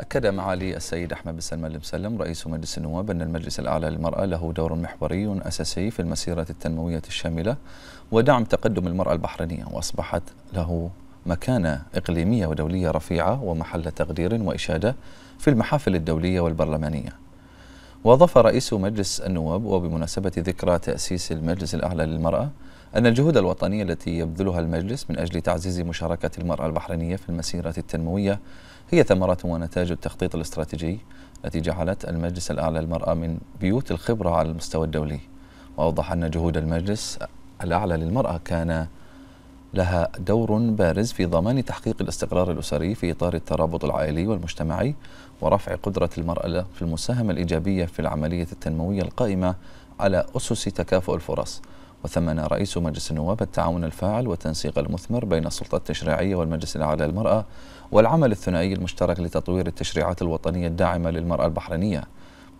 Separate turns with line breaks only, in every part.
أكد معالي السيد أحمد بن سلمان المسلم رئيس مجلس النواب أن المجلس الأعلى للمرأة له دور محوري أساسي في المسيرة التنموية الشاملة ودعم تقدم المرأة البحرينية وأصبحت له مكانة إقليمية ودولية رفيعة ومحل تقدير وإشادة في المحافل الدولية والبرلمانية وأضاف رئيس مجلس النواب وبمناسبة ذكرى تأسيس المجلس الأعلى للمرأة أن الجهود الوطنية التي يبذلها المجلس من أجل تعزيز مشاركة المرأة البحرينية في المسيرة التنموية هي ثمرة ونتاج التخطيط الاستراتيجي التي جعلت المجلس الأعلى للمرأة من بيوت الخبرة على المستوى الدولي وأوضح أن جهود المجلس الأعلى للمرأة كان لها دور بارز في ضمان تحقيق الاستقرار الأسري في إطار الترابط العائلي والمجتمعي ورفع قدرة المرأة في المساهمة الإيجابية في العملية التنموية القائمة على أسس تكافؤ الفرص وثمن رئيس مجلس النواب التعاون الفاعل والتنسيق المثمر بين السلطة التشريعية والمجلس الأعلى للمرأة والعمل الثنائي المشترك لتطوير التشريعات الوطنية الداعمة للمرأة البحرينية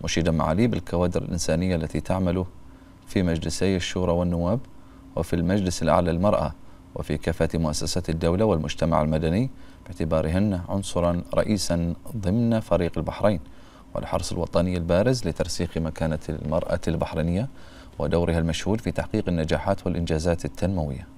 مشيدا معالي بالكوادر الإنسانية التي تعمل في مجلسي الشورى والنواب وفي المجلس الأعلى للمرأة وفي كافة مؤسسات الدولة والمجتمع المدني باعتبارهن عنصرا رئيسا ضمن فريق البحرين والحرص الوطني البارز لترسيخ مكانة المرأة البحرينية ودورها المشهود في تحقيق النجاحات والإنجازات التنموية